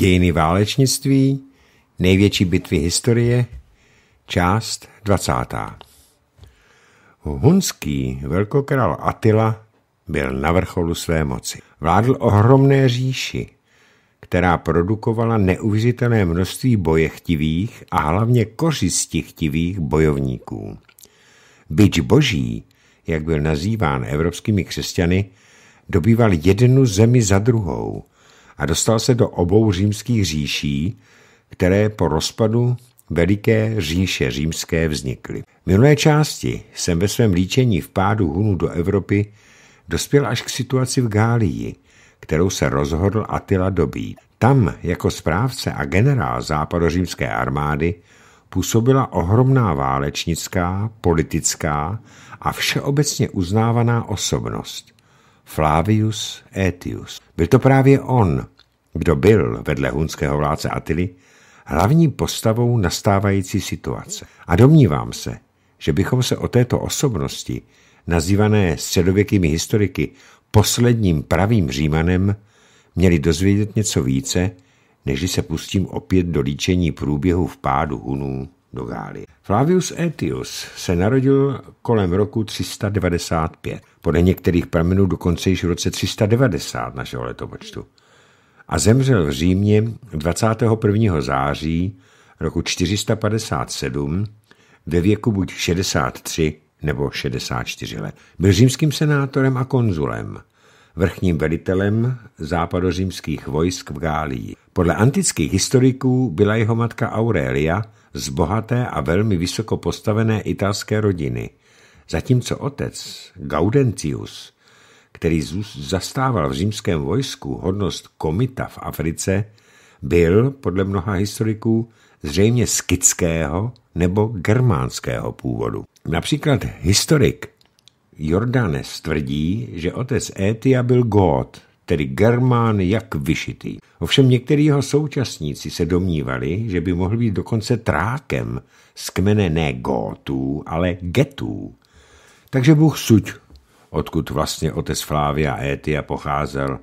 Dějiny válečnictví, největší bitvy historie, část 20. Hunský velkokrál Attila byl na vrcholu své moci. Vládl ohromné říši, která produkovala neuvěřitelné množství bojechtivých a hlavně kořistichtivých bojovníků. Byč boží, jak byl nazýván evropskými křesťany, dobýval jednu zemi za druhou – a dostal se do obou římských říší, které po rozpadu Veliké říše římské vznikly. V minulé části jsem ve svém líčení v pádu Hunů do Evropy dospěl až k situaci v Gálii, kterou se rozhodl Attila dobít. Tam jako správce a generál západořímské armády působila ohromná válečnická, politická a všeobecně uznávaná osobnost – Flavius Aetius. Byl to právě on, kdo byl vedle hunského vládce Atily hlavní postavou nastávající situace. A domnívám se, že bychom se o této osobnosti, nazývané středověkými historiky posledním pravým římanem, měli dozvědět něco více, než se pustím opět do líčení průběhu vpádu Hunů do Gálie. Flavius Aetius se narodil kolem roku 395, podle některých pramenů dokonce již v roce 390 našeho letopočtu a zemřel v Římě 21. září roku 457 ve věku buď 63 nebo 64 let. Byl římským senátorem a konzulem, vrchním velitelem západořímských vojsk v Gálii. Podle antických historiků byla jeho matka Aurelia z bohaté a velmi vysoko postavené italské rodiny, zatímco otec Gaudentius který zastával v římském vojsku hodnost komita v Africe, byl, podle mnoha historiků, zřejmě skického nebo germánského původu. Například historik Jordanes tvrdí, že otec Étia byl Gót, tedy Germán jak vyšitý. Ovšem některý jeho současníci se domnívali, že by mohl být dokonce trákem z kmene ne Gótů, ale Getů. Takže Bůh suď odkud vlastně otec Flávia Etia pocházel,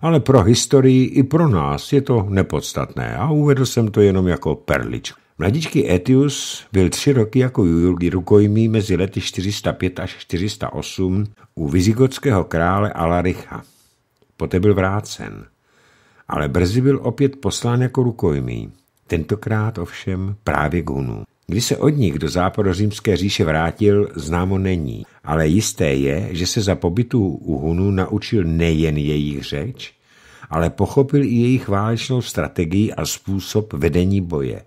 ale pro historii i pro nás je to nepodstatné a uvedl jsem to jenom jako perličku. Mladičky Etius byl tři roky jako Jurgi rukojmí mezi lety 405 až 408 u vizigotského krále Alaricha. Poté byl vrácen, ale brzy byl opět poslán jako rukojmí, tentokrát ovšem právě k Hunům. Kdy se od nich do západořímské říše vrátil, známo není, ale jisté je, že se za pobytu u Hunů naučil nejen jejich řeč, ale pochopil i jejich válečnou strategii a způsob vedení boje.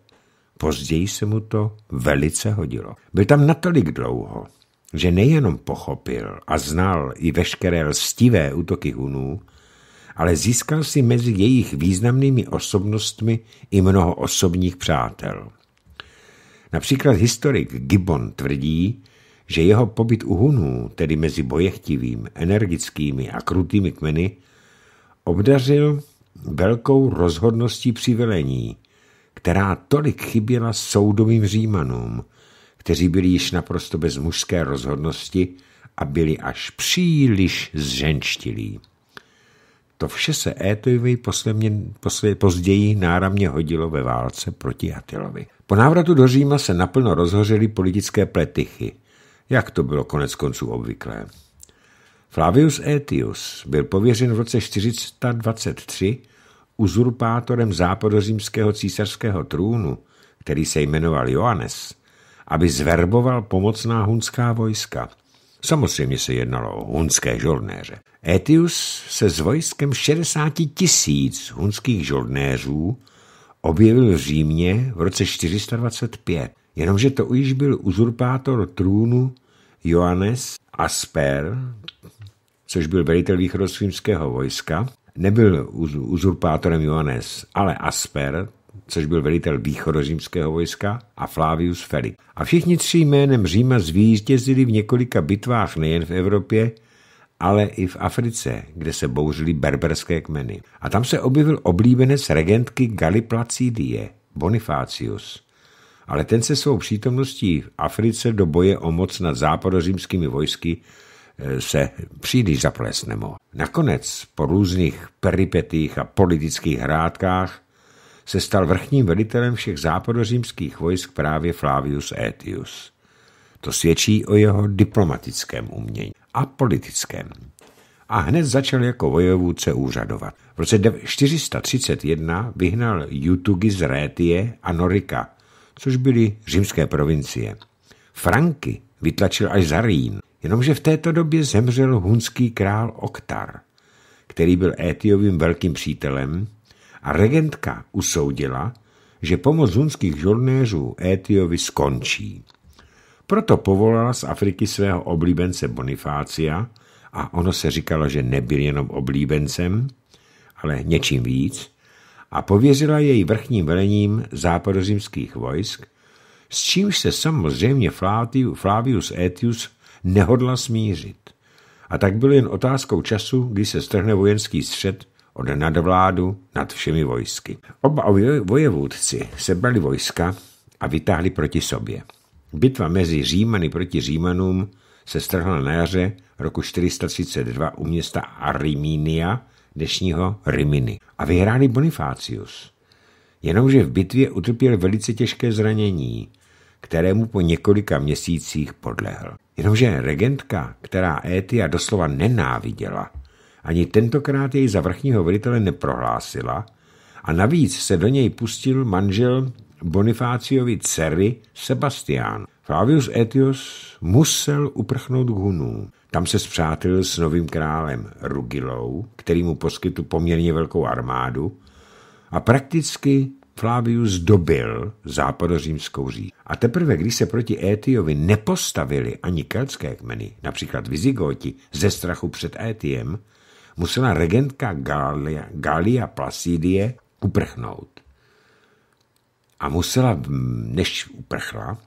Později se mu to velice hodilo. Byl tam natolik dlouho, že nejenom pochopil a znal i veškeré lstivé útoky Hunů, ale získal si mezi jejich významnými osobnostmi i mnoho osobních přátel. Například historik Gibbon tvrdí, že jeho pobyt u Hunů, tedy mezi bojechtivými, energickými a krutými kmeny, obdařil velkou rozhodností přivelení, která tolik chyběla soudovým římanům, kteří byli již naprosto bez mužské rozhodnosti a byli až příliš zženštilí. To vše se Étojvi posledně, posledně, později náramně hodilo ve válce proti Atilovi. Po návratu do Říma se naplno rozhořely politické pletichy, jak to bylo konec konců obvyklé. Flavius Aetius byl pověřen v roce 423 uzurpátorem západořímského císařského trůnu, který se jmenoval Johannes, aby zverboval pomocná hunská vojska. Samozřejmě se jednalo o hunské žolnéře. Etius se s vojskem 60 tisíc hunských žolnéřů objevil Římě v roce 425, jenomže to už byl uzurpátor trůnu Johannes Asper, což byl velitel východoslímského vojska, nebyl uzurpátorem Johannes, ale Asper, což byl velitel východořímského vojska, a Flavius Felix. A všichni tři jménem Říma zvítězili v několika bitvách nejen v Evropě, ale i v Africe, kde se bouřily berberské kmeny. A tam se objevil oblíbenec regentky Galiplacidie, Bonifácius. Ale ten se svou přítomností v Africe do boje o moc nad západořímskými vojsky eh, se příliš zaplesnemo. Nakonec, po různých peripetích a politických hrádkách, se stal vrchním velitelem všech západořímských vojsk právě Flavius Aetius. To svědčí o jeho diplomatickém umění a politickém. A hned začal jako vojevůdce úřadovat. V roce 431 vyhnal Jutugi z Rétie a Norika, což byly římské provincie. Franky vytlačil až za Rín, jenomže v této době zemřel hunský král Oktar, který byl Étiovým velkým přítelem a regentka usoudila, že pomoc hunských žolnéřů Étiovi skončí. Proto povolala z Afriky svého oblíbence Bonifácia a ono se říkalo, že nebyl jenom oblíbencem, ale něčím víc a pověřila jej vrchním velením západozimských vojsk, s čímž se samozřejmě Flavius Etius nehodla smířit. A tak byl jen otázkou času, kdy se strhne vojenský střed od nadvládu nad všemi vojsky. Oba vojevůdci sebrali vojska a vytáhli proti sobě. Bitva mezi Římany proti Římanům se strhla na jaře roku 432 u města Ariminia, dnešního Rimini, a vyhráli Bonifácius. Jenomže v bitvě utrpěl velice těžké zranění, kterému po několika měsících podlehl. Jenomže regentka, která Étia doslova nenáviděla, ani tentokrát jej za vrchního velitele neprohlásila a navíc se do něj pustil manžel Bonifáciovi dcery Sebastián. Flavius Etios musel uprchnout k Hunům. Tam se spřátelil s novým králem Rugilou, který mu poskytl poměrně velkou armádu a prakticky Flavius dobil západořímskou říši. A teprve, když se proti Etiovi nepostavili ani keltské kmeny, například Vizigoti, ze strachu před Etiem, musela regentka Galia, Galia Placidie uprchnout a musela, než uprchla,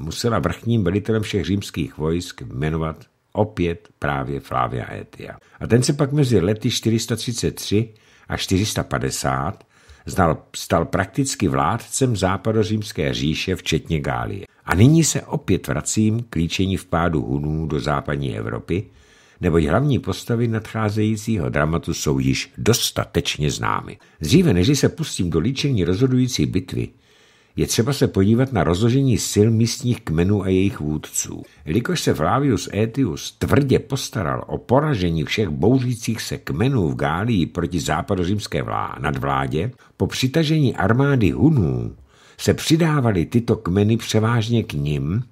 musela vrchním velitelem všech římských vojsk jmenovat opět právě Flávia Etia. A ten se pak mezi lety 433 a 450 znal, stal prakticky vládcem západořímské říše, včetně Gálie. A nyní se opět vracím k líčení vpádu Hunů do západní Evropy, neboť hlavní postavy nadcházejícího dramatu jsou již dostatečně známy. Dříve než se pustím do líčení rozhodující bitvy, je třeba se podívat na rozložení sil místních kmenů a jejich vůdců. Jelikož se Flavius Aetius tvrdě postaral o poražení všech bouřících se kmenů v Gálii proti západořímské nadvládě, po přitažení armády Hunů se přidávaly tyto kmeny převážně k nim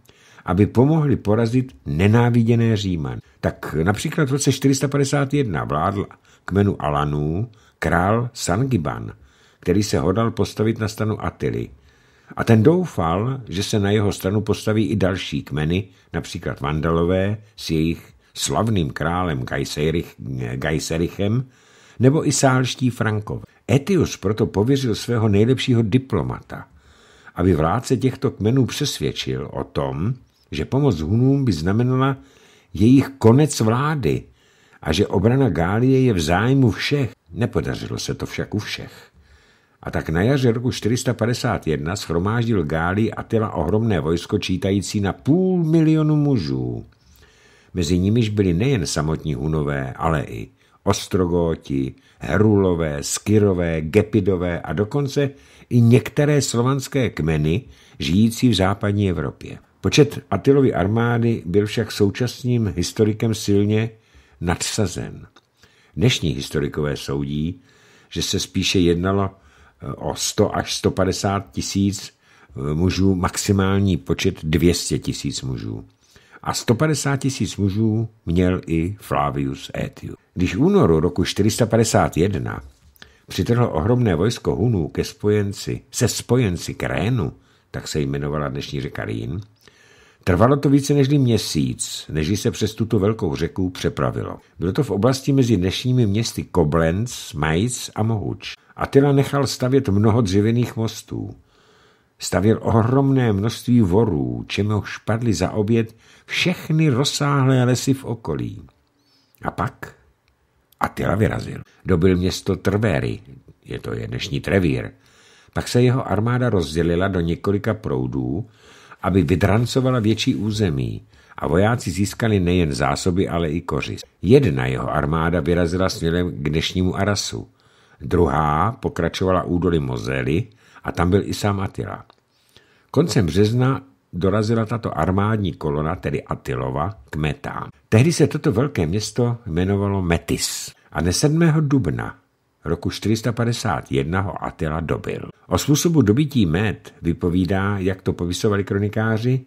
aby pomohli porazit nenáviděné Říman. Tak například v roce 451 vládl kmenu Alanů král Sangiban, který se hodal postavit na stanu Atily. A ten doufal, že se na jeho stranu postaví i další kmeny, například Vandalové s jejich slavným králem Gajserichem, Gaiserichem, nebo i sálští Frankové. Etius proto pověřil svého nejlepšího diplomata, aby vládce těchto kmenů přesvědčil o tom, že pomoc Hunům by znamenala jejich konec vlády a že obrana Gálie je v zájmu všech. Nepodařilo se to však u všech. A tak na jaře roku 451 schromáždil a těla ohromné vojsko čítající na půl milionu mužů. Mezi nimiž byli nejen samotní Hunové, ale i Ostrogóti, Herulové, Skyrové, Gepidové a dokonce i některé slovanské kmeny žijící v západní Evropě. Počet Atilovy armády byl však současným historikem silně nadsazen. Dnešní historikové soudí, že se spíše jednalo eh, o 100 až 150 tisíc eh, mužů, maximální počet 200 tisíc mužů. A 150 tisíc mužů měl i Flavius Aetius. Když v únoru roku 451 přitrhl ohromné vojsko Hunů ke spojenci, se spojenci Krénu, tak se jmenovala dnešní řeka Rín, Trvalo to více než měsíc, než se přes tuto velkou řeku přepravilo. Bylo to v oblasti mezi dnešními městy Koblenz, Majc a Mohuč. Atila nechal stavět mnoho dřevěných mostů. Stavěl ohromné množství vorů, čemuž padly za oběd všechny rozsáhlé lesy v okolí. A pak Atila vyrazil. Dobil město Trvéry, je to je dnešní Trevír. Pak se jeho armáda rozdělila do několika proudů, aby vydrancovala větší území a vojáci získali nejen zásoby, ale i kořist. Jedna jeho armáda vyrazila směrem k dnešnímu Arasu, druhá pokračovala údolí Mozely a tam byl i sám Attila. Koncem března dorazila tato armádní kolona, tedy Atilova, k Metám. Tehdy se toto velké město jmenovalo Metis. A ne 7. dubna roku 451 ho Atila dobil. O způsobu dobití Med vypovídá, jak to povisovali kronikáři,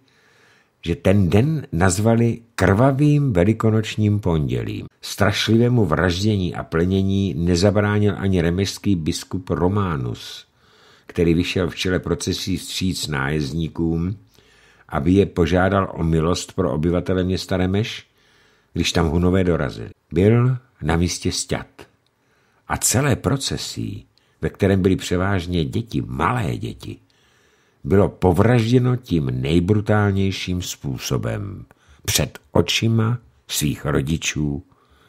že ten den nazvali krvavým velikonočním pondělím. Strašlivému vraždění a plenění nezabránil ani remeský biskup Románus, který vyšel v čele procesí stříc nájezdníkům, aby je požádal o milost pro obyvatele města Remeš, když tam Hunové dorazili. Byl na místě sťat a celé procesí, ve kterém byly převážně děti, malé děti, bylo povražděno tím nejbrutálnějším způsobem před očima svých rodičů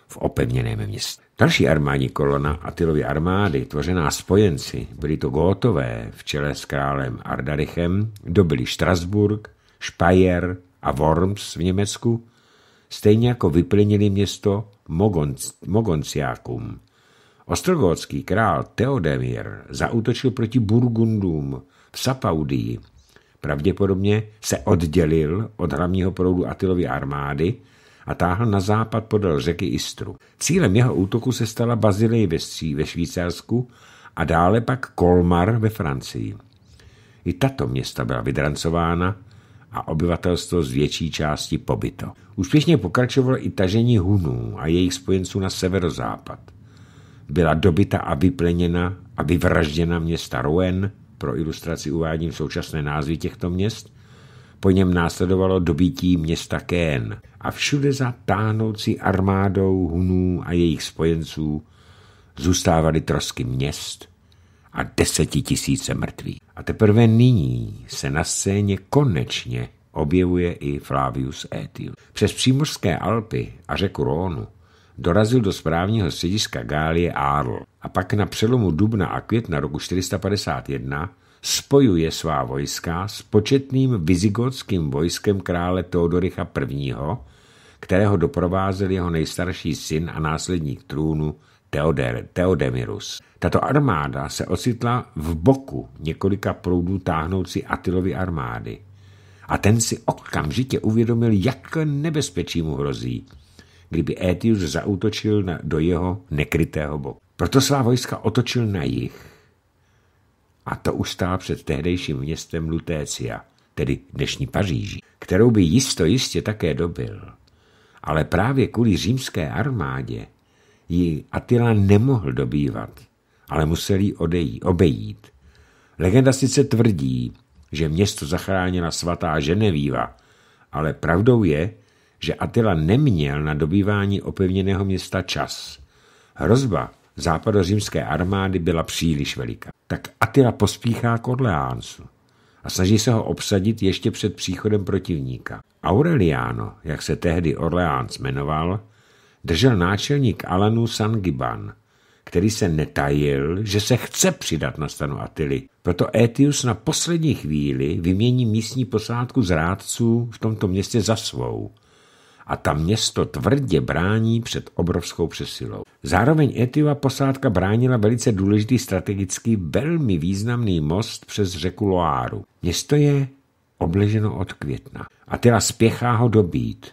v opevněném městě. Další armádní kolona Atilovy armády, tvořená spojenci, byli to Gótové v čele s králem Ardarichem, dobili Štrasburg, Špajer a Worms v Německu, stejně jako vyplnili město Mogonc Ostrogotský král Teodemir zaútočil proti Burgundům v Sapaudii. Pravděpodobně se oddělil od hlavního proudu Atilovy armády a táhl na západ podél řeky Istru. Cílem jeho útoku se stala Bazilej ve, ve Švýcarsku a dále pak Kolmar ve Francii. I tato města byla vydrancována a obyvatelstvo z větší části pobyto. Úspěšně pokračovalo i tažení Hunů a jejich spojenců na severozápad byla dobita a vypleněna a vyvražděna města Rouen, pro ilustraci uvádím současné názvy těchto měst, po něm následovalo dobytí města Kén a všude za táhnoucí armádou Hunů a jejich spojenců zůstávaly trosky měst a desetitisíce mrtvých. A teprve nyní se na scéně konečně objevuje i Flavius Aetius. Přes přímořské Alpy a řeku Rónu dorazil do správního střediska Gálie Arl a pak na přelomu dubna a května roku 451 spojuje svá vojska s početným vizigotským vojskem krále Teodoricha I., kterého doprovázel jeho nejstarší syn a následník trůnu Teoder, Teodemirus. Tato armáda se ocitla v boku několika proudů táhnoucí Atilovy armády. A ten si okamžitě uvědomil, jak nebezpečí mu hrozí kdyby Étius zautočil na, do jeho nekrytého boku. Proto svá vojska otočil na jih. A to už stál před tehdejším městem Lutécia, tedy dnešní Paříží, kterou by jisto jistě také dobil. Ale právě kvůli římské armádě ji Attila nemohl dobývat, ale musel ji odejít, obejít. Legenda sice tvrdí, že město zachránila svatá Ženevíva, ale pravdou je, že Atila neměl na dobývání opevněného města čas. Hrozba západořímské armády byla příliš veliká. Tak Atila pospíchá k Orleánsu a snaží se ho obsadit ještě před příchodem protivníka. Aureliano, jak se tehdy Orleáns jmenoval, držel náčelník Alanu Sangiban, který se netajil, že se chce přidat na stanu Atily. Proto Etius na poslední chvíli vymění místní posádku zrádců v tomto městě za svou – a ta město tvrdě brání před obrovskou přesilou. Zároveň Etiva posádka bránila velice důležitý strategický, velmi významný most přes řeku Loáru. Město je obleženo od května. Atila spěchá ho dobít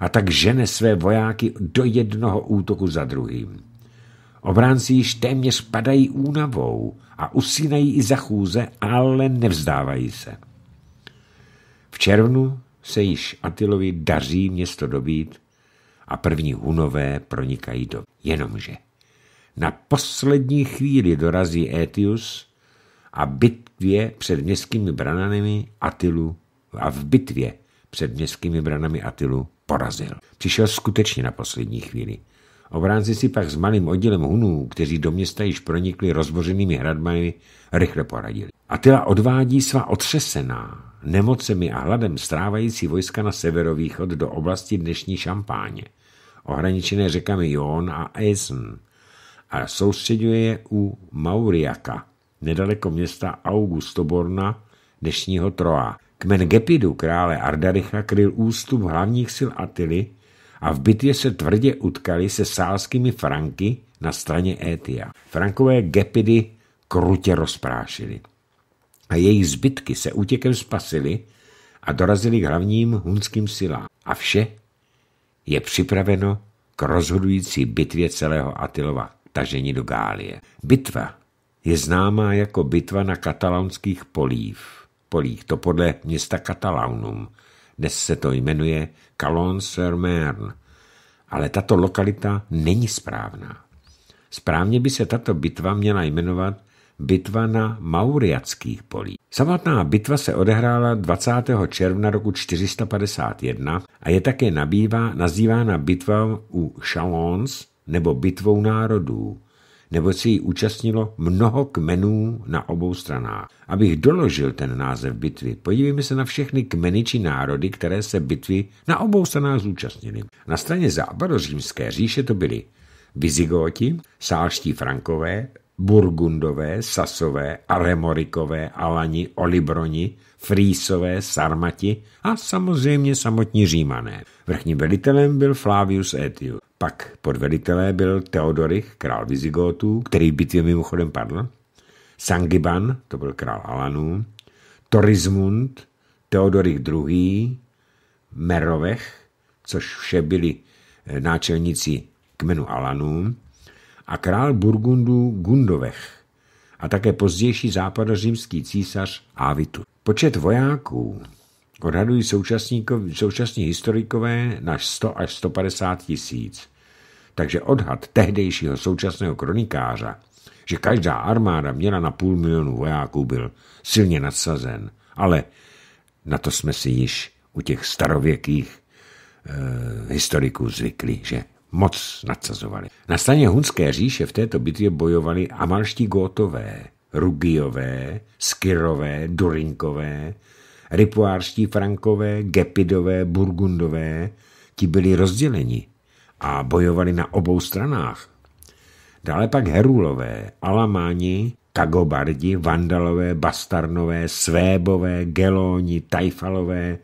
a tak žene své vojáky do jednoho útoku za druhým. Obránci již téměř padají únavou a usínají i za chůze, ale nevzdávají se. V červnu se již Atilovi daří město dobít a první hunové pronikají do. Jenomže na poslední chvíli dorazí Etius a bitvě před městskými branami Atilu a v bitvě před městskými branami Atilu porazil. Přišel skutečně na poslední chvíli. Obránci si pak s malým oddělem Hunů, kteří do města již pronikli rozbořenými hradbami, rychle poradili. Atila odvádí svá otřesená, nemocemi a hladem strávající vojska na severovýchod do oblasti dnešní Šampáně, ohraničené řekami Jón a Essen, a soustředuje je u Mauriaka, nedaleko města Augustoborna, dnešního Troa. Kmen Gepidu krále Ardaricha kryl ústup hlavních sil Atily a v bitvě se tvrdě utkali se sálskými Franky na straně Étia. Frankové Gepidy krutě rozprášili a jejich zbytky se útěkem spasili a dorazili k hlavním hunským silám. A vše je připraveno k rozhodující bitvě celého Atilova tažení do Gálie. Bitva je známá jako bitva na katalonských polích. polích, to podle města Katalaunum, dnes se to jmenuje Calon-sur-Mern. Ale tato lokalita není správná. Správně by se tato bitva měla jmenovat bitva na Mauriackých polích. Samotná bitva se odehrála 20. června roku 451 a je také nabývá, nazývána bitva u Chalons nebo bitvou národů nebo se jí účastnilo mnoho kmenů na obou stranách. Abych doložil ten název bitvy, podívejme se na všechny kmeny či národy, které se bitvy na obou stranách zúčastnily. Na straně západořímské říše to byly Vizigóti, sálští Frankové, Burgundové, Sasové, Aremorikové, Alani, Olibroni, Frýsové, Sarmati a samozřejmě samotní Římané. Vrchním velitelem byl Flavius Etius. Pak pod velitelé byl Teodorich, král Vizigótů, který v bitvě mimochodem padl, Sangiban, to byl král Alanů, Torismund, Teodorich II, Merovech, což vše byli eh, náčelníci kmenu Alanů, a král Burgundů Gundovech a také pozdější západořímský císař Ávitu. Počet vojáků Odhadují jako současní historikové na 100 až 150 tisíc. Takže odhad tehdejšího současného kronikáře, že každá armáda měla na půl milionu vojáků, byl silně nadsazen. Ale na to jsme si již u těch starověkých e, historiků zvykli, že moc nadsazovali. Na straně Hunské říše v této bitvě bojovali amalští gótové, rugiové, skyrové, durinkové, ripuářští frankové, gepidové, burgundové, ti byli rozděleni a bojovali na obou stranách. Dále pak herulové, alamáni, kagobardi, vandalové, bastarnové, svébové, gelóni, tajfalové,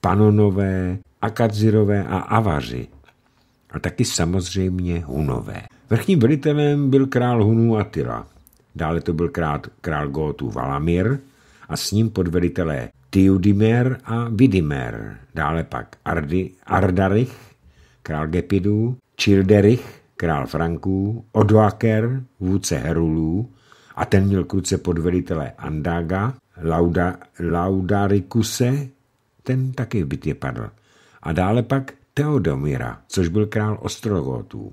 panonové, akadzirové a avaři. A taky samozřejmě hunové. Vrchním velitelem byl král Hunů Attila. Dále to byl král, král Gótu Valamir a s ním podvelitelé Tiudimer a Vidimer, dále pak Ardy, Ardarich, král Gepidů, Childerich, král Franků, Odoaker, vůdce Herulů, a ten měl kruce podvelitele Andaga, Lauda, Laudarikuse, ten taky v bitvě padl. A dále pak Teodomira, což byl král Ostrogotů.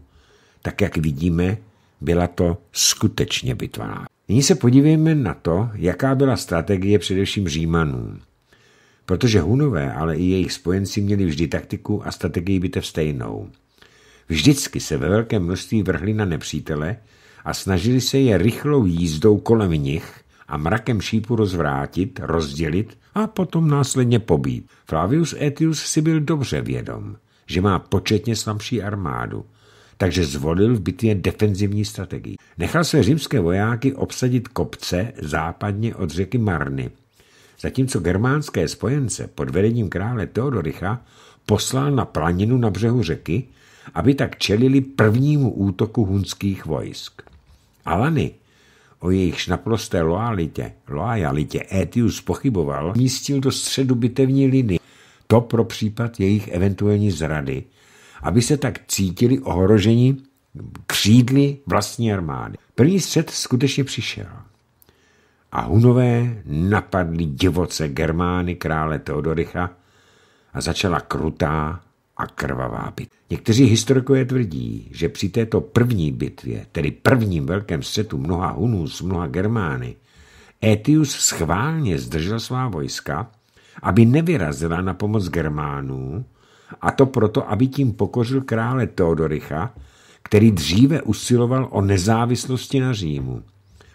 Tak jak vidíme, byla to skutečně bitva Nyní se podívejme na to, jaká byla strategie především Římanů. Protože Hunové, ale i jejich spojenci měli vždy taktiku a strategii bitev stejnou. Vždycky se ve velkém množství vrhli na nepřítele a snažili se je rychlou jízdou kolem nich a mrakem šípu rozvrátit, rozdělit a potom následně pobít. Flavius Etius si byl dobře vědom, že má početně slabší armádu – takže zvolil v bitvě defenzivní strategii. Nechal své římské vojáky obsadit kopce západně od řeky Marny, zatímco germánské spojence pod vedením krále Teodoricha poslal na planinu na břehu řeky, aby tak čelili prvnímu útoku hunských vojsk. Alany, o jejichž naprosté loajalitě, loajalitě Etius pochyboval, místil do středu bitevní linii. To pro případ jejich eventuální zrady – aby se tak cítili ohroženi křídly vlastní armády. První střed skutečně přišel. A Hunové napadli divoce Germány krále Teodoricha a začala krutá a krvavá bitva. Někteří historikové tvrdí, že při této první bitvě, tedy prvním velkém střetu mnoha Hunů s mnoha Germány, Etius schválně zdržel svá vojska, aby nevyrazila na pomoc Germánů, a to proto, aby tím pokořil krále Teodoricha, který dříve usiloval o nezávislosti na Římu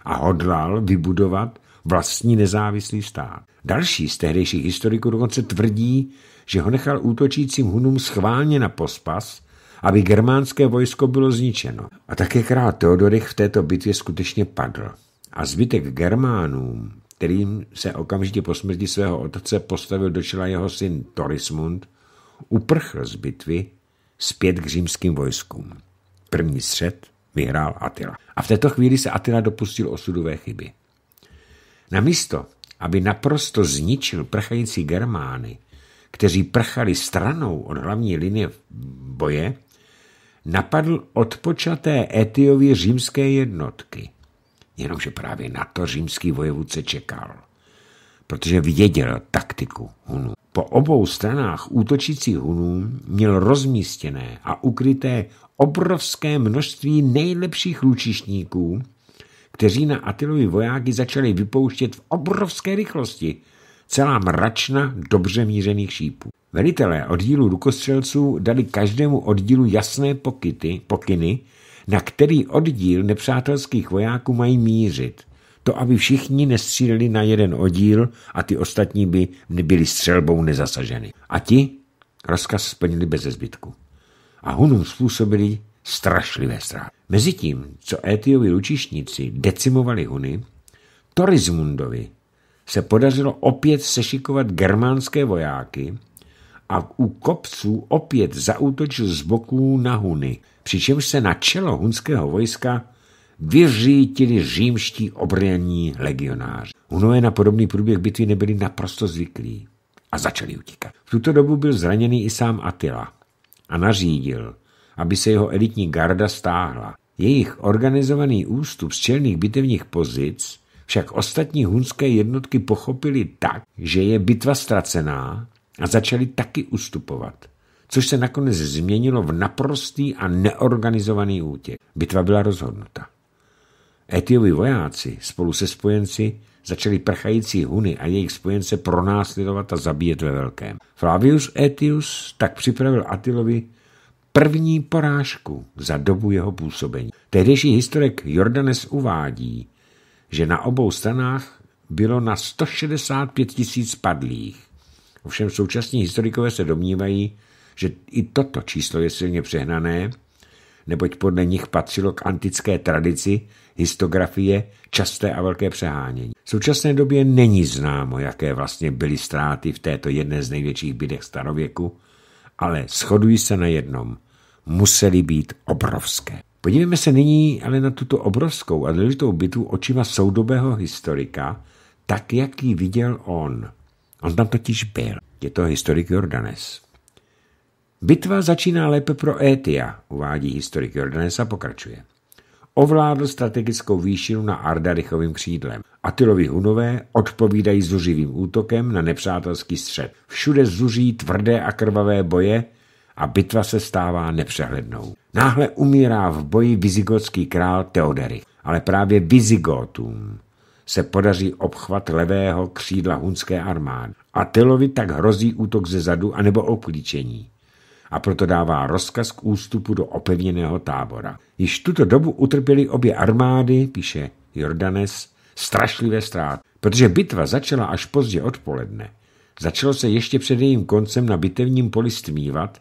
a hodlal vybudovat vlastní nezávislý stát. Další z tehdejších historiků dokonce tvrdí, že ho nechal útočícím Hunům schválně na pospas, aby germánské vojsko bylo zničeno. A také král Teodorich v této bitvě skutečně padl. A zbytek Germánům, kterým se okamžitě po smrti svého otce postavil do čela jeho syn Torismund, uprchl z bitvy zpět k římským vojskům. První střed vyhrál Attila. A v této chvíli se Attila dopustil osudové chyby. Namísto, aby naprosto zničil prchající Germány, kteří prchali stranou od hlavní linie boje, napadl odpočaté Etiovi římské jednotky. Jenomže právě na to římský vojevůdce čekal, protože věděl taktiku Hunů. Po obou stranách útočící Hunů měl rozmístěné a ukryté obrovské množství nejlepších lučišníků, kteří na Atilovi vojáky začali vypouštět v obrovské rychlosti celá mračna dobře mířených šípů. Velitelé oddílu rukostřelců dali každému oddílu jasné pokyty, pokyny, na který oddíl nepřátelských vojáků mají mířit to, aby všichni nestříleli na jeden oddíl a ty ostatní by byli střelbou nezasaženy. A ti rozkaz splnili bez zbytku. A Hunům způsobili strašlivé ztráty. Mezitím, co Etiovi lučišníci decimovali Huny, Torizmundovi se podařilo opět sešikovat germánské vojáky a u kopců opět zautočil z boků na Huny, přičemž se na čelo hunského vojska vyřítili římští obrnění legionáři. Hunové na podobný průběh bitvy nebyli naprosto zvyklí a začali utíkat. V tuto dobu byl zraněný i sám Attila a nařídil, aby se jeho elitní garda stáhla. Jejich organizovaný ústup z čelných bitevních pozic však ostatní hunské jednotky pochopili tak, že je bitva ztracená a začali taky ustupovat což se nakonec změnilo v naprostý a neorganizovaný útěk. Bitva byla rozhodnuta. Etiovi vojáci spolu se spojenci začali prchající Huny a jejich spojence pronásledovat a zabíjet ve velkém. Flavius Etius tak připravil Atilovi první porážku za dobu jeho působení. Tehdejší historik Jordanes uvádí, že na obou stranách bylo na 165 tisíc padlých. Ovšem současní historikové se domnívají, že i toto číslo je silně přehnané, neboť podle nich patřilo k antické tradici histografie časté a velké přehánění. V současné době není známo, jaké vlastně byly ztráty v této jedné z největších bydech starověku, ale shodují se na jednom. Musely být obrovské. Podívejme se nyní ale na tuto obrovskou a důležitou bytu očima soudobého historika, tak jak ji viděl on. On tam totiž byl. Je to historik Jordanes. Bitva začíná lépe pro Étia, uvádí historik Jordanes a pokračuje. Ovládl strategickou výšinu na Ardarychovým křídlem. Atilovi Hunové odpovídají zuřivým útokem na nepřátelský střed. Všude zuří tvrdé a krvavé boje a bitva se stává nepřehlednou. Náhle umírá v boji vizigotský král Teoderich, ale právě vizigotům se podaří obchvat levého křídla hunské armády. Atilovi tak hrozí útok ze zadu anebo obklíčení a proto dává rozkaz k ústupu do opevněného tábora. Již tuto dobu utrpěly obě armády, píše Jordanes, strašlivé ztráty, protože bitva začala až pozdě odpoledne. Začalo se ještě před jejím koncem na bitevním poli stmívat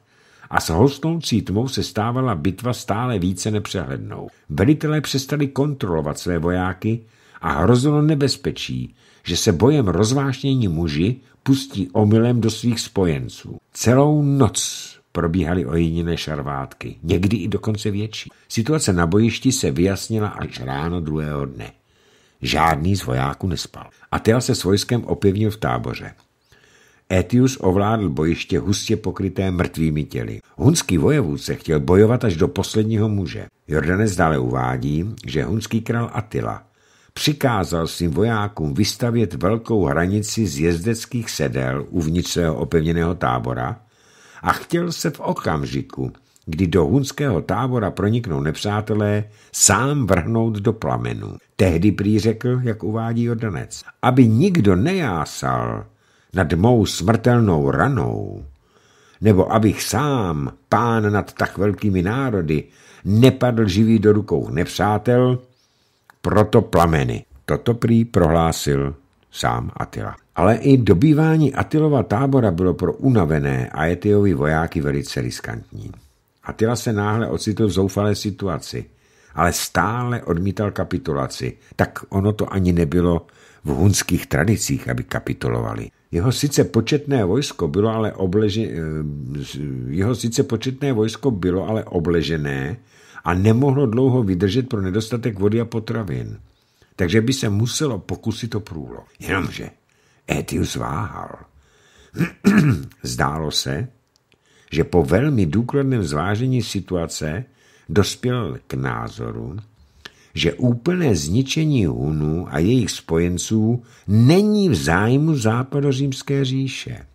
a s hostnoucí tmou se stávala bitva stále více nepřehlednou. Velitelé přestali kontrolovat své vojáky a hrozilo nebezpečí, že se bojem rozvášnění muži pustí omylem do svých spojenců. Celou noc probíhaly jediné šarvátky, někdy i dokonce větší. Situace na bojišti se vyjasnila až ráno druhého dne. Žádný z vojáků nespal. a Atel se s vojskem opěvnil v táboře. Etius ovládl bojiště hustě pokryté mrtvými těly. Hunský vojevůdce chtěl bojovat až do posledního muže. Jordanes dále uvádí, že hunský král Attila přikázal svým vojákům vystavět velkou hranici z jezdeckých sedel uvnitř svého opevněného tábora, a chtěl se v okamžiku, kdy do hunského tábora proniknou nepřátelé, sám vrhnout do plamenu. Tehdy prý řekl, jak uvádí Jordanec, aby nikdo nejásal nad mou smrtelnou ranou, nebo abych sám, pán nad tak velkými národy, nepadl živý do rukou nepřátel, proto plameny. Toto prý prohlásil sám Atila. Ale i dobývání Atilova tábora bylo pro unavené Aetiovi vojáky velice riskantní. Atila se náhle ocitl v zoufalé situaci, ale stále odmítal kapitulaci. Tak ono to ani nebylo v hunských tradicích, aby kapitulovali. Jeho sice početné vojsko bylo ale obleže... Eh, jeho sice početné vojsko bylo ale obležené a nemohlo dlouho vydržet pro nedostatek vody a potravin. Takže by se muselo pokusit o průlo. Jenomže Etius váhal. Zdálo se, že po velmi důkladném zvážení situace dospěl k názoru, že úplné zničení Hunů a jejich spojenců není v zájmu západořímské říše.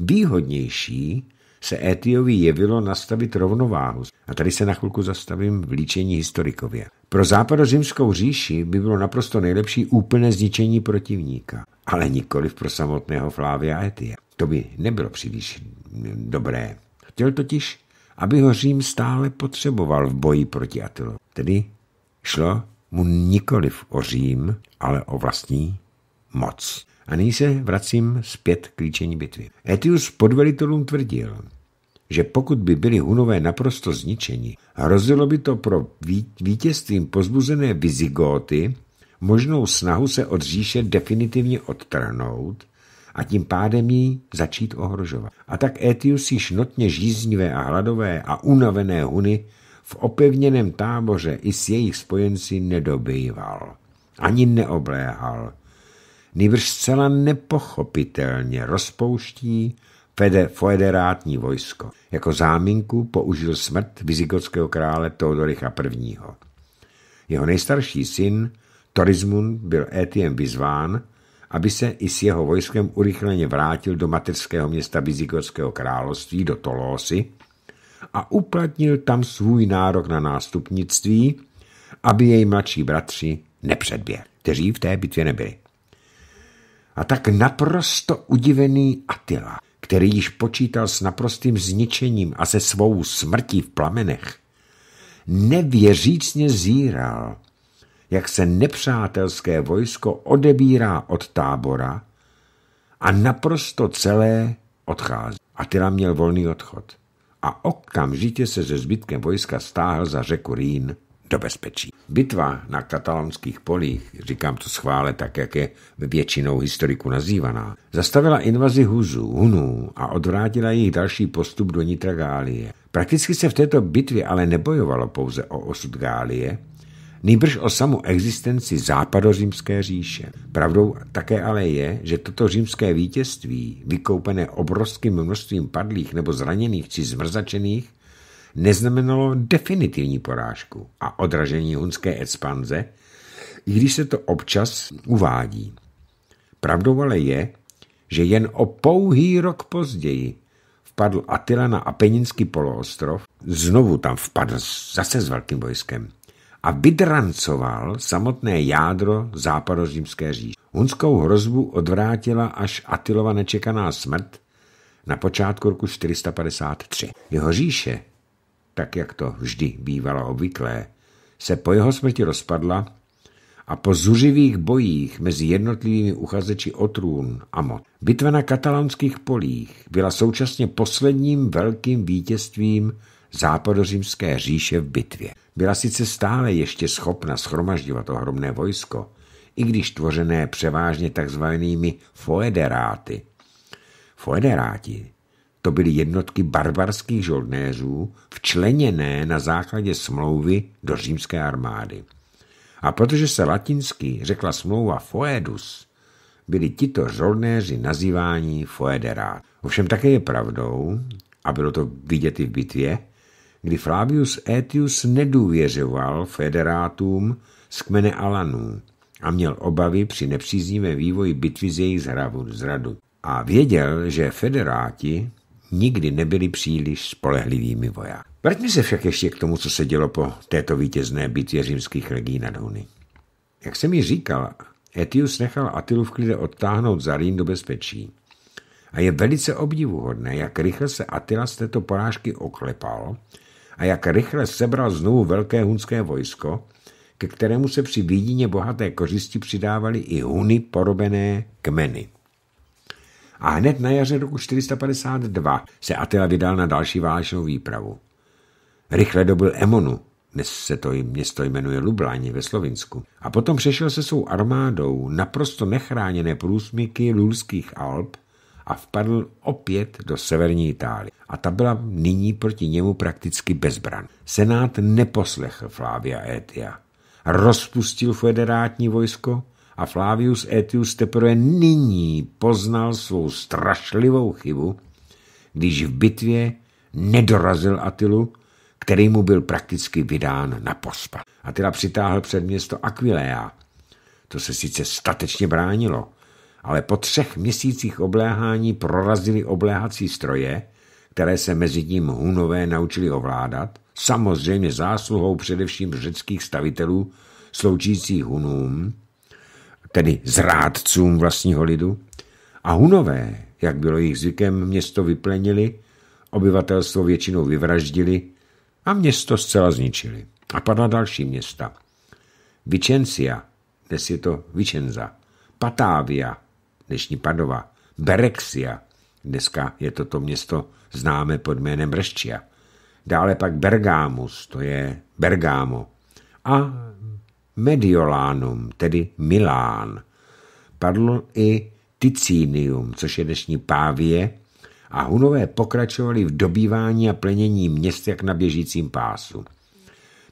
Výhodnější se Etiovi jevilo nastavit rovnováhu. A tady se na chvilku zastavím v líčení historikově. Pro západořímskou říši by bylo naprosto nejlepší úplné zničení protivníka ale nikoli pro samotného Flávia Etia. To by nebylo příliš mm, dobré. Chtěl totiž, aby ho Řím stále potřeboval v boji proti Atilu. Tedy šlo mu nikoli o Řím, ale o vlastní moc. A nyní se vracím zpět k líčení bitvy. Etius pod velitelům tvrdil, že pokud by byli Hunové naprosto zničeni, hrozilo by to pro vítězstvím pozbuzené Vizigóty, možnou snahu se od říše definitivně odtrhnout a tím pádem ji začít ohrožovat. A tak Etius již notně žíznivé a hladové a unavené Huny v opevněném táboře i s jejich spojenci nedobýval, ani neobléhal. Nýbrž zcela nepochopitelně rozpouští federátní vojsko. Jako záminku použil smrt vizigotského krále Teodoricha I. Jeho nejstarší syn Torismund byl Etienne vyzván, aby se i s jeho vojskem urychleně vrátil do materského města Vizigotského království, do Tolosy, a uplatnil tam svůj nárok na nástupnictví, aby jej mladší bratři nepředběhli, kteří v té bitvě nebyli. A tak naprosto udivený Attila, který již počítal s naprostým zničením a se svou smrtí v plamenech, nevěřícně zíral – jak se nepřátelské vojsko odebírá od tábora a naprosto celé odchází. Atila měl volný odchod a okamžitě se ze zbytkem vojska stáhl za řeku Rýn do bezpečí. Bitva na katalonských polích, říkám to schvále tak, jak je většinou historiku nazývaná, zastavila invazi Huzů, Hunů a odvrátila jejich další postup do Nitra Gálie. Prakticky se v této bitvě ale nebojovalo pouze o osud Gálie, nýbrž o samu existenci západořímské říše. Pravdou také ale je, že toto římské vítězství, vykoupené obrovským množstvím padlých nebo zraněných či zmrzačených, neznamenalo definitivní porážku a odražení hunské expanze, i když se to občas uvádí. Pravdou ale je, že jen o pouhý rok později vpadl Attila na Apeninský poloostrov, znovu tam vpadl zase s velkým vojskem a vydrancoval samotné jádro západořímské říše. Hunskou hrozbu odvrátila až Atilova nečekaná smrt na počátku roku 453. Jeho říše, tak jak to vždy bývalo obvyklé, se po jeho smrti rozpadla a po zuřivých bojích mezi jednotlivými uchazeči o trůn a moc. Bitva na katalánských polích byla současně posledním velkým vítězstvím západořímské říše v bitvě. Byla sice stále ještě schopna schromažďovat ohromné vojsko, i když tvořené převážně takzvanými foederáty. Foederáti to byly jednotky barbarských žoldnéřů včleněné na základě smlouvy do římské armády. A protože se latinsky řekla smlouva foedus, byli tito žoldnéři nazýváni foederát. Ovšem také je pravdou, a bylo to vidět i v bitvě, kdy Flavius Aetius nedůvěřoval federátům z kmene Alanů a měl obavy při nepříznivém vývoji bitvy z jejich zradu. A věděl, že federáti nikdy nebyli příliš spolehlivými vojáky. Vrťme se však ještě k tomu, co se dělo po této vítězné bitvě římských legií nad Huny. Jak jsem ji říkal, Etius nechal Atilu v klide odtáhnout za Rín do bezpečí. A je velice obdivuhodné, jak rychle se Atila z této porážky oklepal a jak rychle sebral znovu velké hunské vojsko, ke kterému se při výdině bohaté kořisti přidávaly i huny porobené kmeny. A hned na jaře roku 452 se Attila vydal na další válečnou výpravu. Rychle dobil Emonu, dnes se to město jmenuje Lubláni ve Slovinsku, a potom přešel se svou armádou naprosto nechráněné průsmyky Lulských Alp a vpadl opět do severní Itálie. A ta byla nyní proti němu prakticky bezbran. Senát neposlechl Flávia Etia. Rozpustil federátní vojsko a Flavius Etius teprve nyní poznal svou strašlivou chybu, když v bitvě nedorazil Atilu, který mu byl prakticky vydán na pospa. Atila přitáhl před město Aquileia. To se sice statečně bránilo, ale po třech měsících obléhání prorazili obléhací stroje, které se mezi tím Hunové naučili ovládat, samozřejmě zásluhou především řeckých stavitelů sloučících Hunům, tedy zrádcům vlastního lidu, a Hunové, jak bylo jejich zvykem, město vyplenili, obyvatelstvo většinou vyvraždili a město zcela zničili. A padla další města. Vicencia, dnes je to Vicenza, Patávia, dnešní Padova, Berexia, dneska je toto město známé pod jménem Brščia. dále pak Bergamus, to je Bergamo, a Mediolanum, tedy Milán. Padl i Ticinium, což je dnešní Pávie, a Hunové pokračovali v dobývání a plenění měst jak na běžícím pásu.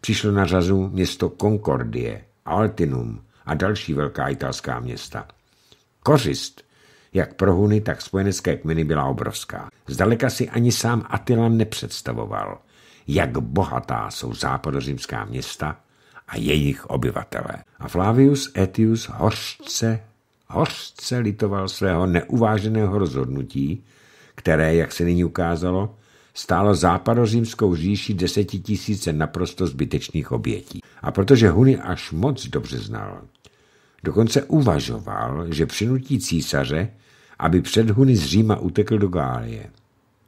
Přišlo na řazu město Concordie, Altinum a další velká italská města – Kořist jak pro Huny, tak spojenecké kmeny byla obrovská. Zdaleka si ani sám Attila nepředstavoval, jak bohatá jsou západořímská města a jejich obyvatelé. A Flavius Etius hořce, hořce litoval svého neuváženého rozhodnutí, které, jak se nyní ukázalo, stálo západořímskou říši desetitisíce naprosto zbytečných obětí. A protože Huny až moc dobře znal, Dokonce uvažoval, že přinutí císaře, aby před Huny z Říma utekl do Gálie.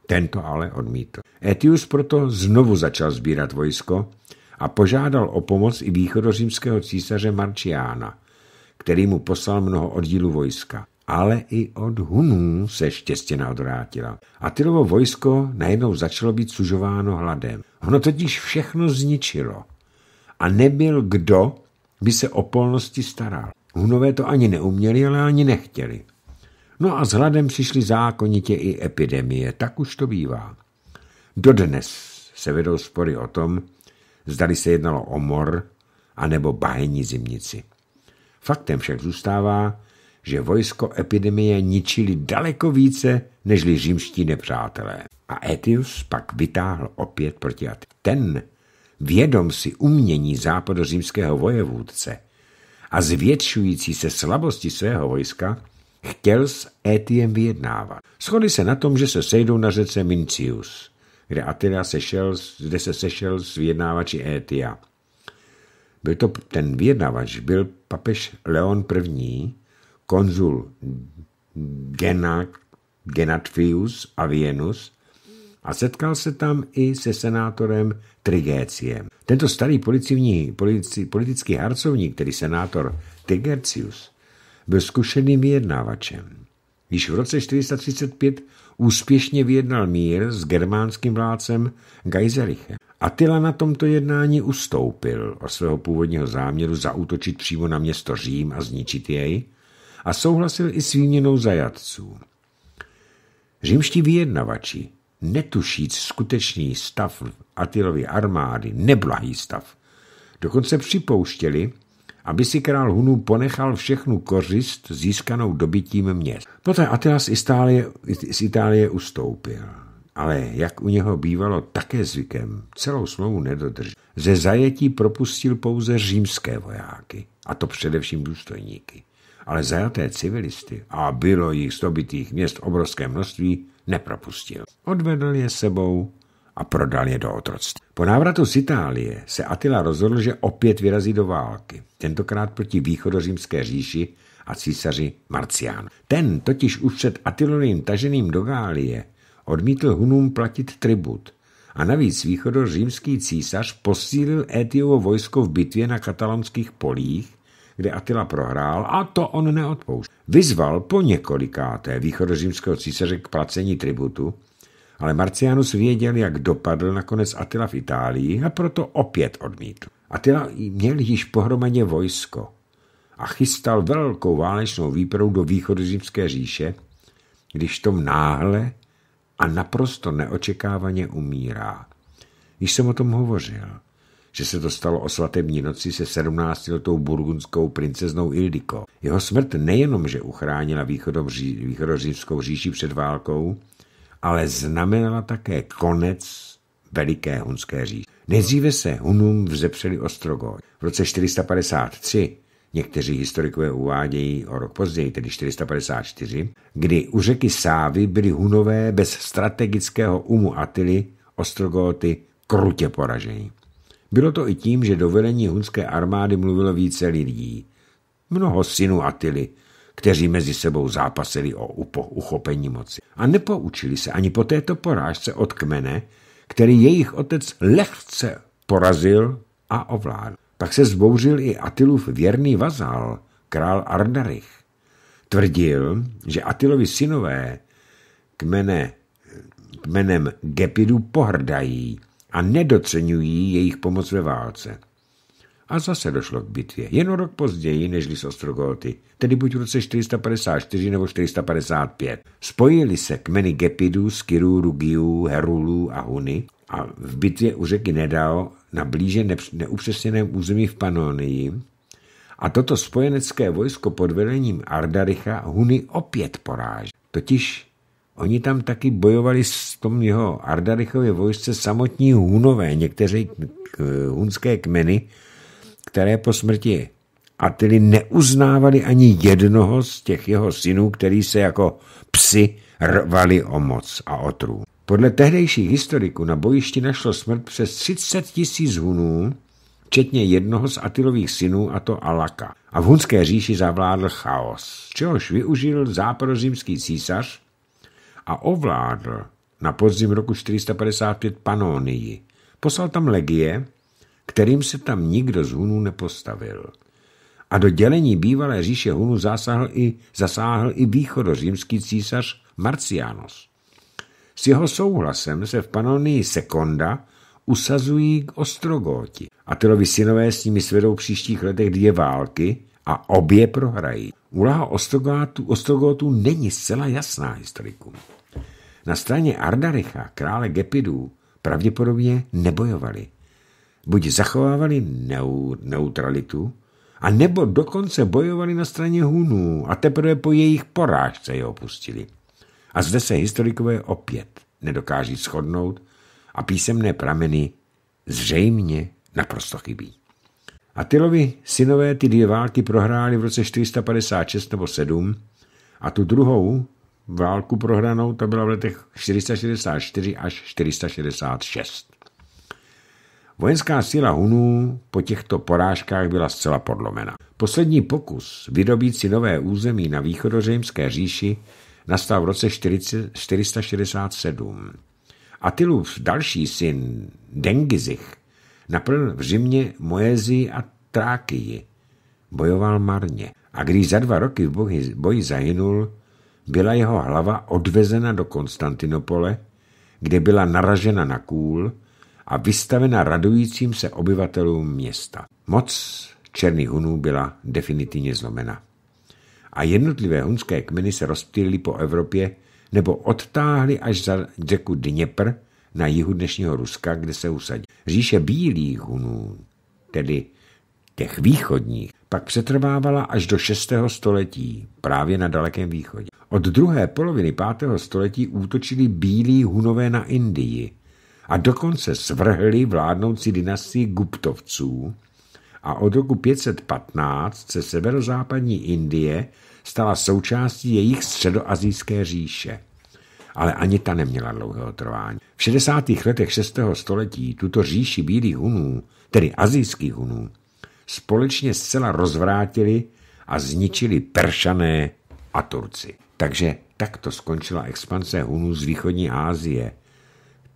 Tento ale odmítl. Etius proto znovu začal sbírat vojsko a požádal o pomoc i východořímského císaře Marciána, který mu poslal mnoho oddílů vojska. Ale i od Hunů se štěstěna odvrátila. tylovo vojsko najednou začalo být sužováno hladem. Ono totiž všechno zničilo. A nebyl kdo, by se o polnosti staral. Hunové to ani neuměli, ale ani nechtěli. No a s hladem přišly zákonitě i epidemie, tak už to bývá. Dodnes se vedou spory o tom, zdali se jednalo o mor anebo bahení zimnici. Faktem však zůstává, že vojsko epidemie ničili daleko více nežli římští nepřátelé. A Etius pak vytáhl opět proti Aty. Ten, vědom si umění západořímského vojevůdce, a zvětšující se slabosti svého vojska chtěl s Etiem vyjednávat. Shodli se na tom, že se sejdou na řece Mincius, kde Attila sešel, kde se sešel s vyjednávači Etia. Byl to ten vyjednavač, byl papež Leon I., konzul Genatfius a Vienus a setkal se tam i se senátorem Trigéciem. Tento starý policivní, politi, politický harcovník, tedy senátor Trigercius, byl zkušeným vyjednávačem. Již v roce 435 úspěšně vyjednal mír s germánským vládcem Geiserichem. Attila na tomto jednání ustoupil od svého původního záměru zautočit přímo na město Řím a zničit jej a souhlasil i s výměnou zajatců. Římští vyjednavači netušíc skutečný stav Atilovy armády, neblahý stav, dokonce připouštěli, aby si král Hunů ponechal všechnu kořist získanou dobytím měst. Poté Attila z Itálie, z Itálie ustoupil. Ale jak u něho bývalo také zvykem, celou smlouvu nedodržel. Ze zajetí propustil pouze římské vojáky, a to především důstojníky. Ale zajaté civilisty, a bylo jich z dobitých měst obrovské množství, nepropustil. Odvedl je sebou a prodal je do otroctví. Po návratu z Itálie se Attila rozhodl, že opět vyrazí do války, tentokrát proti východořímské říši a císaři Marcián. Ten totiž už před Attilovým taženým do Gálie odmítl Hunům platit tribut a navíc východořímský císař posílil Etiovo vojsko v bitvě na katalonských polích kde Attila prohrál a to on neodpouští. Vyzval po několikáté východořímského císaře k placení tributu, ale Marcianus věděl, jak dopadl nakonec Attila v Itálii a proto opět odmítl. Attila měl již pohromadě vojsko a chystal velkou válečnou výpravu do východořímské říše, když tom náhle a naprosto neočekávaně umírá. Již jsem o tom hovořil že se to stalo o svatební noci se 17-letou burgundskou princeznou Ildiko. Jeho smrt nejenom, že uchránila východořímskou říši před válkou, ale znamenala také konec veliké hunské říše. Nejdříve se Hunům vzepřeli Ostrogoj. V roce 453 Někteří historikové uvádějí o rok později, tedy 454, kdy u řeky Sávy byli Hunové bez strategického umu Atily Ostrogoty krutě poraženi. Bylo to i tím, že do velení hunské armády mluvilo více lidí. Mnoho synů Atily, kteří mezi sebou zápasili o upo, uchopení moci. A nepoučili se ani po této porážce od kmene, který jejich otec lehce porazil a ovládl. Pak se zbouřil i Atilův věrný vazal, král Ardarich. Tvrdil, že Atilovi synové kmene, kmenem Gepidu pohrdají, a nedocenují jejich pomoc ve válce. A zase došlo k bitvě, jen rok později nežli s Ostrogoty, tedy buď v roce 454 nebo 455. Spojili se kmeny Gepidů, Skirů, Rugiů, Herulů a Huny a v bitvě u řeky Nedao na blíže neupřesněném území v Panonii a toto spojenecké vojsko pod vedením Ardaricha Huny opět poráží. Totiž Oni tam taky bojovali s tom jeho Ardarichově vojsce samotní Hunové, někteří hunské kmeny, které po smrti Atily neuznávali ani jednoho z těch jeho synů, který se jako psi rvali o moc a o trů. Podle tehdejších historiků na bojišti našlo smrt přes 30 tisíc Hunů, včetně jednoho z Atilových synů, a to Alaka. A v hunské říši zavládl chaos, čehož využil záporozímský císař, a ovládl na podzim roku 455 Panonii. Poslal tam legie, kterým se tam nikdo z Hunů nepostavil. A do dělení bývalé říše Hunů zasáhl i, zasáhl i východořímský císař Marcianos. S jeho souhlasem se v Panonii Sekonda usazují k Ostrogóti. Atilovi synové s nimi svedou v příštích letech dvě války, a obě prohrají. Úlaha Ostrogotů není zcela jasná historikům. Na straně Ardaricha, krále Gepidů, pravděpodobně nebojovali. Buď zachovávali neutralitu, a nebo dokonce bojovali na straně Hunů a teprve po jejich porážce je opustili. A zde se historikové opět nedokáží shodnout a písemné prameny zřejmě naprosto chybí. Atilovi synové ty dvě války prohráli v roce 456 nebo 7 a tu druhou válku prohranou, to byla v letech 464 až 466. Vojenská síla Hunů po těchto porážkách byla zcela podlomena. Poslední pokus vydobít si nové území na východořímské říši nastal v roce 467. Atilův další syn Dengizich Naplnil v Římě Moezii a Trákii. Bojoval marně. A když za dva roky v boji, boji zahynul, byla jeho hlava odvezena do Konstantinopole, kde byla naražena na kůl a vystavena radujícím se obyvatelům města. Moc černých Hunů byla definitivně zlomena. A jednotlivé hunské kmeny se rozptýlily po Evropě nebo odtáhly až za řeku Dněpr na jihu dnešního Ruska, kde se usadili. Říše bílých Hunů, tedy těch východních, pak přetrvávala až do 6. století, právě na Dalekém východě. Od druhé poloviny 5. století útočili bílí Hunové na Indii a dokonce svrhli vládnoucí dynastii Guptovců a od roku 515 se severozápadní Indie stala součástí jejich středoazijské říše ale ani ta neměla dlouhého trvání. V 60. letech 6. století tuto říši bílých hunů, tedy azijských hunů, společně zcela rozvrátili a zničili Peršané a Turci. Takže takto skončila expanse Hunů z východní Asie,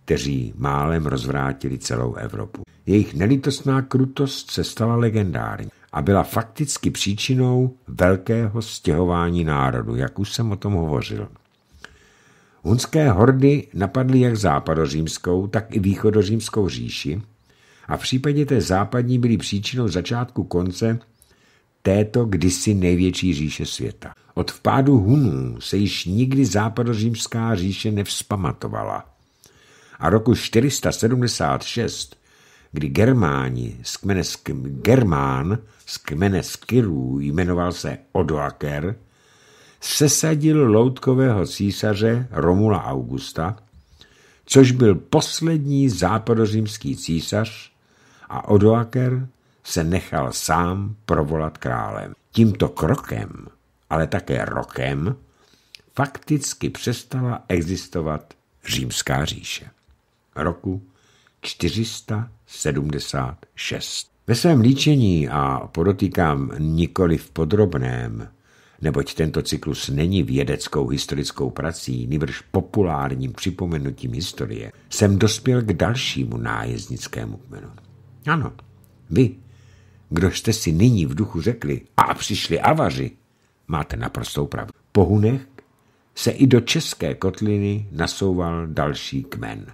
kteří málem rozvrátili celou Evropu. Jejich nelitostná krutost se stala legendární a byla fakticky příčinou velkého stěhování národu, jak už jsem o tom hovořil. Hunské hordy napadly jak západořímskou, tak i východořímskou říši a v případě té západní byly příčinou začátku konce této kdysi největší říše světa. Od vpádu Hunů se již nikdy západořímská říše nevzpamatovala. A roku 476, kdy Germáni z kmene Germán z kmene Skirů jmenoval se Odoaker, sesadil loutkového císaře Romula Augusta, což byl poslední západořímský císař a Odoaker se nechal sám provolat králem. Tímto krokem, ale také rokem, fakticky přestala existovat římská říše. Roku 476. Ve svém líčení, a podotýkám nikoli v podrobném, neboť tento cyklus není vědeckou historickou prací, nýbrž populárním připomenutím historie, jsem dospěl k dalšímu nájezdnickému kmenu. Ano, vy, kdo jste si nyní v duchu řekli, a přišli avaři, máte naprostou pravdu. Hunech se i do české kotliny nasouval další kmen.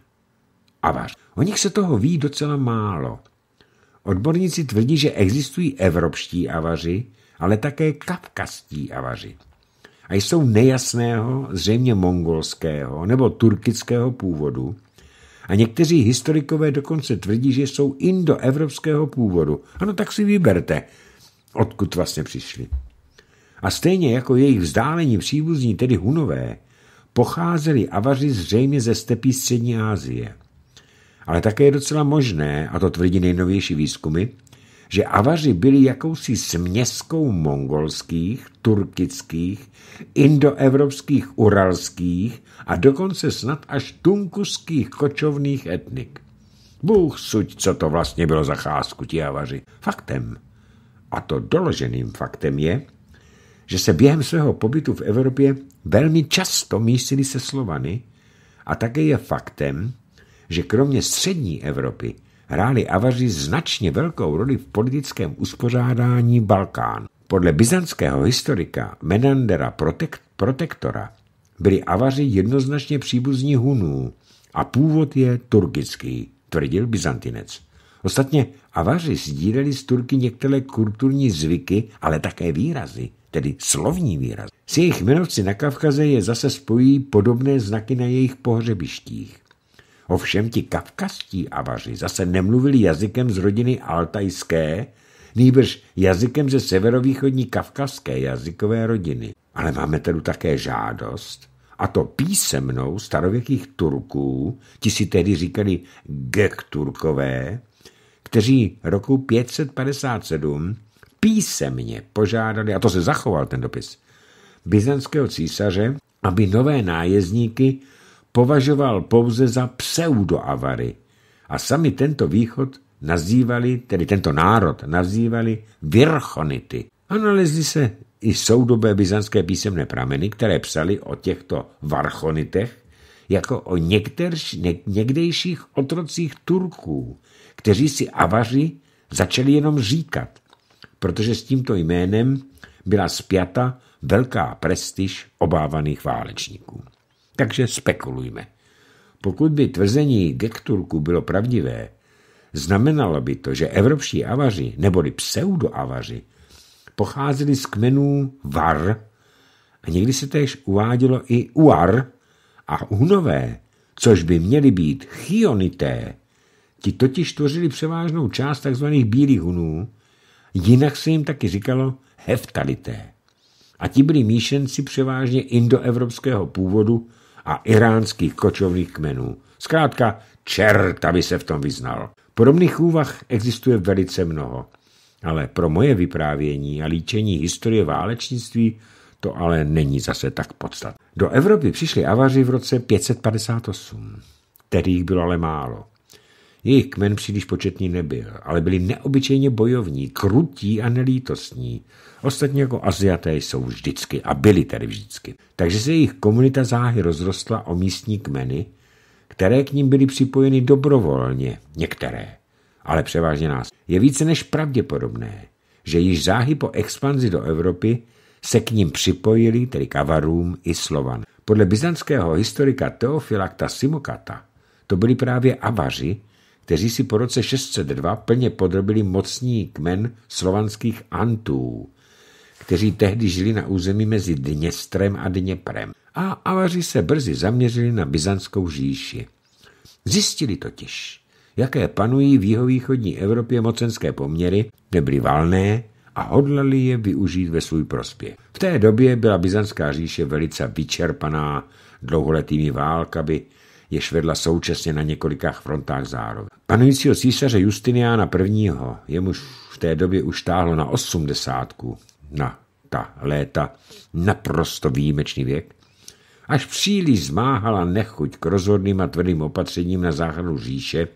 Avař. O nich se toho ví docela málo. Odborníci tvrdí, že existují evropští avaři, ale také kapkastí avaři. A jsou nejasného, zřejmě mongolského nebo turkického původu a někteří historikové dokonce tvrdí, že jsou indoevropského původu. Ano, tak si vyberte, odkud vlastně přišli. A stejně jako jejich vzdálení příbuzní, tedy Hunové, pocházeli Avaři zřejmě ze stepí Střední Asie. Ale také je docela možné, a to tvrdí nejnovější výzkumy, že Avaři byli jakousi směskou mongolských, turkických, indoevropských, uralských a dokonce snad až tunkuských kočovných etnik. Bůh suď, co to vlastně bylo za cházku, ti Avaři. Faktem, a to doloženým faktem je, že se během svého pobytu v Evropě velmi často mísili se Slovany a také je faktem, že kromě střední Evropy hráli Avaři značně velkou roli v politickém uspořádání Balkánu. Podle byzantského historika Menandera Protek Protektora byli Avaři jednoznačně příbuzní Hunů a původ je turkický, tvrdil Byzantinec. Ostatně Avaři sdíleli s Turky některé kulturní zvyky, ale také výrazy, tedy slovní výrazy. S jejich jmenovci na Kavkaze je zase spojí podobné znaky na jejich pohřebištích. Ovšem ti kavkastí avaři zase nemluvili jazykem z rodiny altajské, nýbrž jazykem ze severovýchodní kavkaské jazykové rodiny. Ale máme tedy také žádost, a to písemnou starověkých Turků, ti si tedy říkali Gek-Turkové, kteří roku 557 písemně požádali, a to se zachoval ten dopis, byzantského císaře, aby nové nájezdníky považoval pouze za pseudoavary a sami tento východ nazývali, tedy tento národ nazývali Virchonity. A se i soudobé byzantské písemné prameny, které psali o těchto varchonitech jako o některš, ně, někdejších otrocích Turků, kteří si Avaři začali jenom říkat, protože s tímto jménem byla spjata velká prestiž obávaných válečníků. Takže spekulujme. Pokud by tvrzení Gekturku bylo pravdivé, znamenalo by to, že evropští avaři, neboli pseudoavaři, pocházeli z kmenů Var a někdy se též uvádělo i Uar a Hunové, což by měli být Chionité. Ti totiž tvořili převážnou část tzv. bílých Hunů, jinak se jim taky říkalo heftalité. A ti byli míšenci převážně indoevropského původu, a iránských kočovných kmenů. Zkrátka, čert, aby se v tom vyznal. Podobných úvah existuje velice mnoho. Ale pro moje vyprávění a líčení historie válečnictví to ale není zase tak podstat. Do Evropy přišli Avaři v roce 558, kterých bylo ale málo. Jejich kmen příliš početný nebyl, ale byli neobyčejně bojovní, krutí a nelítostní. Ostatně jako Aziaté jsou vždycky a byli tedy vždycky. Takže se jejich komunita záhy rozrostla o místní kmeny, které k ním byly připojeny dobrovolně, některé, ale převážně nás. Je více než pravděpodobné, že již záhy po expanzi do Evropy se k ním připojili, tedy Kavarům i Slovan. Podle byzantského historika Teofilakta Simokata to byli právě Avaři, kteří si po roce 602 plně podrobili mocní kmen slovanských Antů, kteří tehdy žili na území mezi Dněstrem a Dněprem. A Avaři se brzy zaměřili na byzantskou říši. Zjistili totiž, jaké panují v jihovýchodní Evropě mocenské poměry, nebyly valné a hodlali je využít ve svůj prospěch. V té době byla byzantská říše velice vyčerpaná dlouholetými válkami, jež vedla současně na několika frontách zároveň. Panujícího císaře Justiniana I. jemuž v té době už táhlo na osmdesátku, na ta léta naprosto výjimečný věk, až příliš zmáhala nechuť k rozhodným a tvrdým opatřením na záchranu říše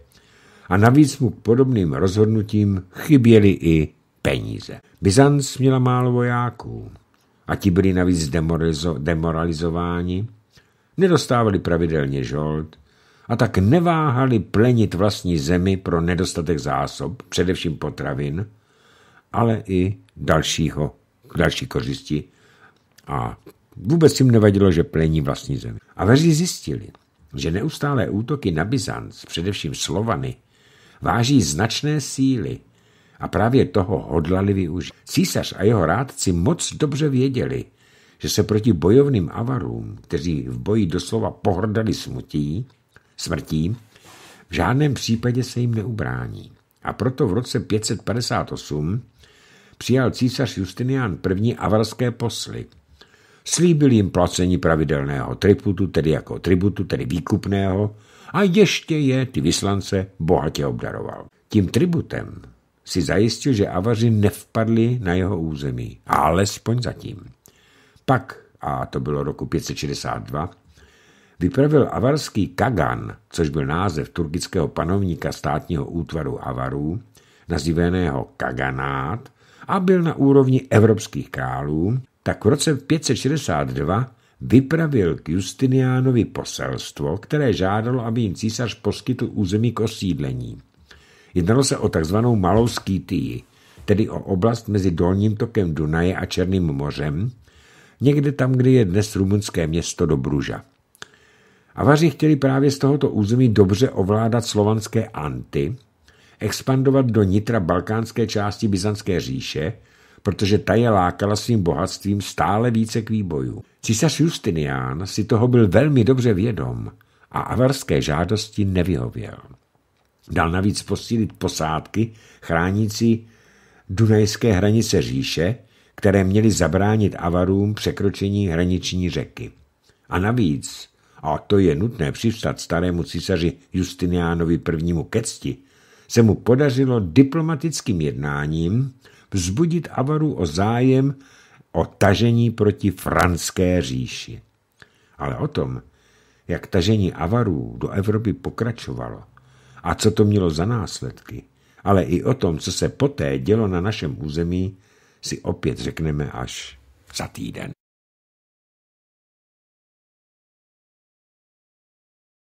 a navíc mu podobným rozhodnutím chyběly i peníze. Byzanc měla málo vojáků a ti byli navíc demoralizo- demoralizováni, nedostávali pravidelně žold a tak neváhali plenit vlastní zemi pro nedostatek zásob, především potravin, ale i dalšího, další kořisti a vůbec jim nevadilo, že plení vlastní zemi. A veří zjistili, že neustálé útoky na Byzant, především Slovany, váží značné síly a právě toho hodlali využít. Císař a jeho rádci moc dobře věděli, že se proti bojovným avarům, kteří v boji doslova pohrdali smutí, smrtí, v žádném případě se jim neubrání. A proto v roce 558 přijal císař Justinian I. avarské posly. Slíbil jim placení pravidelného tributu, tedy jako tributu, tedy výkupného, a ještě je ty vyslance bohatě obdaroval. Tím tributem si zajistil, že Avaři nevpadli na jeho území, alespoň zatím. Pak, a to bylo roku 562, vypravil avarský Kagan, což byl název turkického panovníka státního útvaru Avarů, nazýveného Kaganát, a byl na úrovni evropských králů, tak v roce 562 vypravil k Justinianovi poselstvo, které žádalo, aby jim císař poskytl území k osídlení. Jednalo se o takzvanou Malou Skýtii, tedy o oblast mezi dolním tokem Dunaje a Černým mořem, někde tam, kde je dnes rumunské město Dobruža. Avaři chtěli právě z tohoto území dobře ovládat slovanské Anty, expandovat do nitra balkánské části Byzantské říše, protože ta je lákala svým bohatstvím stále více k výboju. Císař Justinián si toho byl velmi dobře vědom a avarské žádosti nevyhověl. Dal navíc posílit posádky chránící dunajské hranice říše, které měly zabránit avarům překročení hraniční řeky. A navíc, a to je nutné přivstat starému císaři Justiniánovi prvnímu kecti se mu podařilo diplomatickým jednáním vzbudit Avaru o zájem o tažení proti franské říši. Ale o tom, jak tažení Avarů do Evropy pokračovalo a co to mělo za následky, ale i o tom, co se poté dělo na našem území, si opět řekneme až za týden.